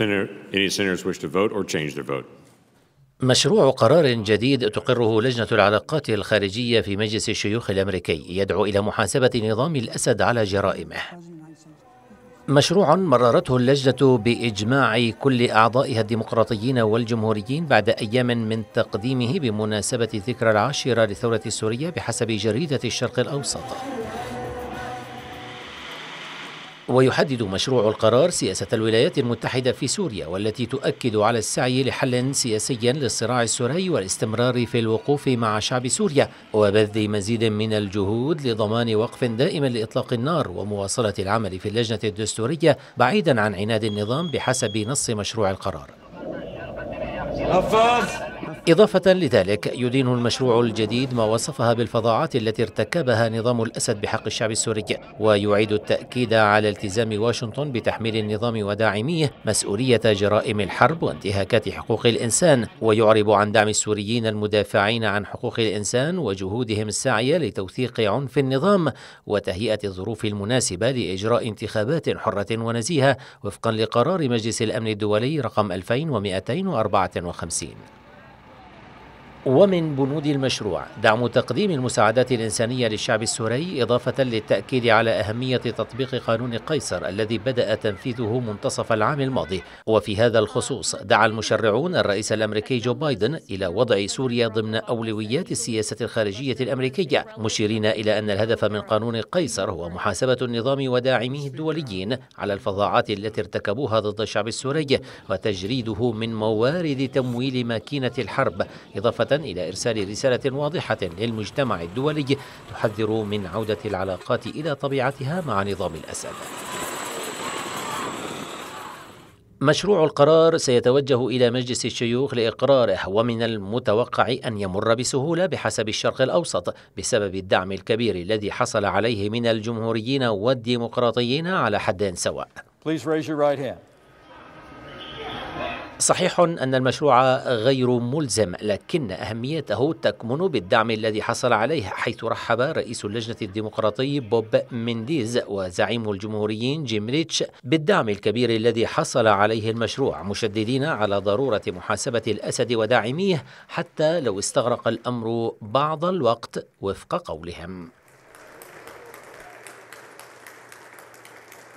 any senators wish to vote or change their vote? مشروع قرار جديد تقره لجنة العلاقات الخارجية في مجلس الشيوخ الأمريكي يدعو إلى محاسبة نظام الأسد على جرائمه مشروع مررته اللجنة بإجماع كل أعضائها الديمقراطيين والجمهوريين بعد أيام من تقديمه بمناسبة ذكرى العاشرة للثورة السورية بحسب جريدة الشرق الأوسط ويحدد مشروع القرار سياسة الولايات المتحدة في سوريا والتي تؤكد على السعي لحل سياسي للصراع السوري والاستمرار في الوقوف مع شعب سوريا وبذل مزيد من الجهود لضمان وقف دائم لإطلاق النار ومواصلة العمل في اللجنة الدستورية بعيدا عن عناد النظام بحسب نص مشروع القرار. إضافة لذلك يدين المشروع الجديد ما وصفها بالفظاعات التي ارتكبها نظام الأسد بحق الشعب السوري ويعيد التأكيد على التزام واشنطن بتحميل النظام وداعميه مسؤولية جرائم الحرب وانتهاكات حقوق الإنسان ويعرب عن دعم السوريين المدافعين عن حقوق الإنسان وجهودهم الساعية لتوثيق عنف النظام وتهيئة الظروف المناسبة لإجراء انتخابات حرة ونزيهة وفقا لقرار مجلس الأمن الدولي رقم 2254 ومن بنود المشروع دعم تقديم المساعدات الإنسانية للشعب السوري إضافة للتأكيد على أهمية تطبيق قانون قيصر الذي بدأ تنفيذه منتصف العام الماضي وفي هذا الخصوص دعا المشرعون الرئيس الأمريكي جو بايدن إلى وضع سوريا ضمن أولويات السياسة الخارجية الأمريكية مشيرين إلى أن الهدف من قانون قيصر هو محاسبة النظام وداعميه الدوليين على الفظاعات التي ارتكبوها ضد الشعب السوري وتجريده من موارد تمويل ماكينة الحرب إضافة إلى إرسال رسالة واضحة للمجتمع الدولي تحذر من عودة العلاقات إلى طبيعتها مع نظام الأسد. مشروع القرار سيتوجه إلى مجلس الشيوخ لإقراره ومن المتوقع أن يمر بسهولة بحسب الشرق الأوسط بسبب الدعم الكبير الذي حصل عليه من الجمهوريين والديمقراطيين على حد سواء. Please raise your right hand. صحيح أن المشروع غير ملزم لكن أهميته تكمن بالدعم الذي حصل عليه حيث رحب رئيس اللجنة الديمقراطي بوب منديز وزعيم الجمهوريين جيم ريتش بالدعم الكبير الذي حصل عليه المشروع مشددين على ضرورة محاسبة الأسد وداعميه حتى لو استغرق الأمر بعض الوقت وفق قولهم